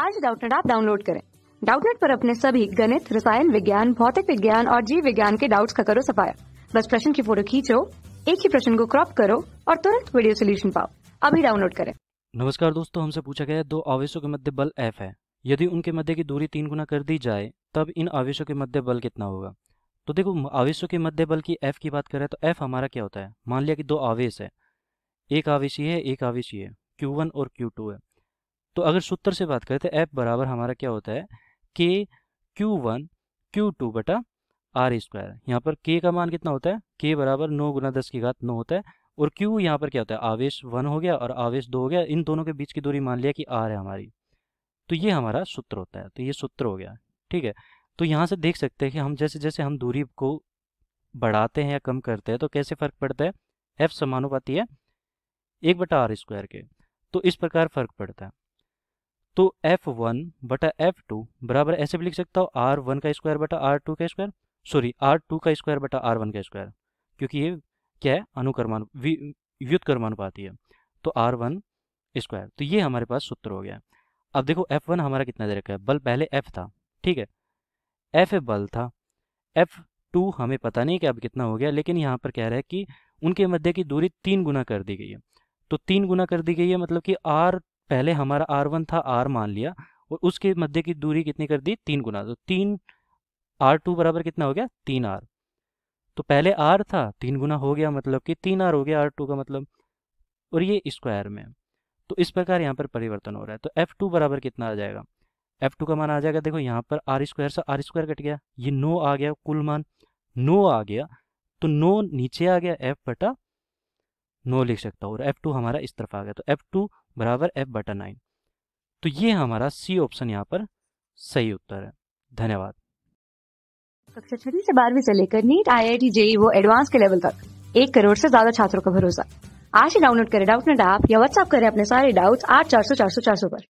आज डाउटनेट आप डाउनलोड करें डाउटनेट पर अपने सभी गणित रसायन विज्ञान भौतिक विज्ञान और जीव विज्ञान के डाउट्स का करो सफाया बस प्रश्न की फोटो खींचो एक ही प्रश्न को क्रॉप करो और तुरंत वीडियो सोल्यूशन पाओ अभी डाउनलोड करें नमस्कार दोस्तों हमसे पूछा गया दो आवेशों के मध्य बल एफ है यदि उनके मध्य की दूरी तीन गुना कर दी जाए तब इन आवेशों के मध्य बल कितना होगा तो देखो आवेशों के मध्य बल की एफ की बात करें तो एफ हमारा क्या होता है मान लिया कि दो आवेश है एक आवेश है एक आवेश है क्यू वन और क्यू टू है तो अगर सूत्र से बात करें तो एफ बराबर हमारा क्या होता है के क्यू वन क्यू टू बटा आर स्क्वायर यहाँ पर के का मान कितना होता है के बराबर नौ गुना दस की घात नौ होता है और क्यू यहाँ पर क्या होता है आवेश वन हो गया और आवेश दो हो गया इन दोनों के बीच की दूरी मान लिया कि आर है हमारी तो ये हमारा सूत्र होता है तो ये सूत्र हो गया ठीक है तो यहाँ से देख सकते हैं कि हम जैसे जैसे हम दूरी को बढ़ाते हैं या कम करते हैं तो कैसे फ़र्क पड़ता है एफ समानुपाती है एक बटा आर स्क्वायर के तो इस प्रकार फ़र्क पड़ता है तो एफ वन बटा एफ टू बराबर ऐसे भी लिख सकता हूँ आर वन का स्क्वायर बटा आर टू का स्क्वायर सॉरी आर टू का स्क्वायर बटा आर वन का स्क्वायर क्योंकि ये क्या है अनुकर्मान व्युत्कर्मानुपाती है तो आर वन स्क्वायर तो ये हमारे पास सूत्र हो गया अब देखो एफ वन हमारा कितना दे रखा है बल पहले एफ था ठीक है एफ बल था एफ टू हमें पता नहीं कि अब कितना हो गया लेकिन यहाँ पर कह रहा है कि उनके मध्य की दूरी तीन गुना कर दी गई है तो तीन गुना कर दी गई है मतलब कि आर पहले हमारा आर वन था आर मान लिया और उसके मध्य की दूरी कितनी कर दी तीन गुना तो तीन आर टू बराबर कितना हो गया तीन आर तो पहले आर था तीन गुना हो गया मतलब कि तीन आर हो गया आर टू का मतलब और ये स्क्वायर में तो इस प्रकार यहाँ पर परिवर्तन हो रहा है तो एफ टू बराबर कितना आ जाएगा एफ टू का मान आ जाएगा देखो यहाँ पर आर स्क्वायर से आर स्क्वायर कट गया ये नो आ गया कुल मान नो आ गया तो नो नीचे आ गया एफ बटा नो लिख सकता हूँ और एफ टू हमारा इस तरफ आ गया तो एफ टू बराबर एफ बटा नाइन तो ये हमारा सी ऑप्शन यहाँ पर सही उत्तर है धन्यवाद कक्षा छठी से बारहवीं से लेकर NEET I I T JEE वो एडवांस के लेवल तक एक करोड़ से ज्यादा छात्रों का भरोसा आज ही डाउनलोड करें डाउट नेट ऐप या व्हाट्सएप करें अपने सारे डाउट्स आठ चार सौ चार सौ चार सौ पर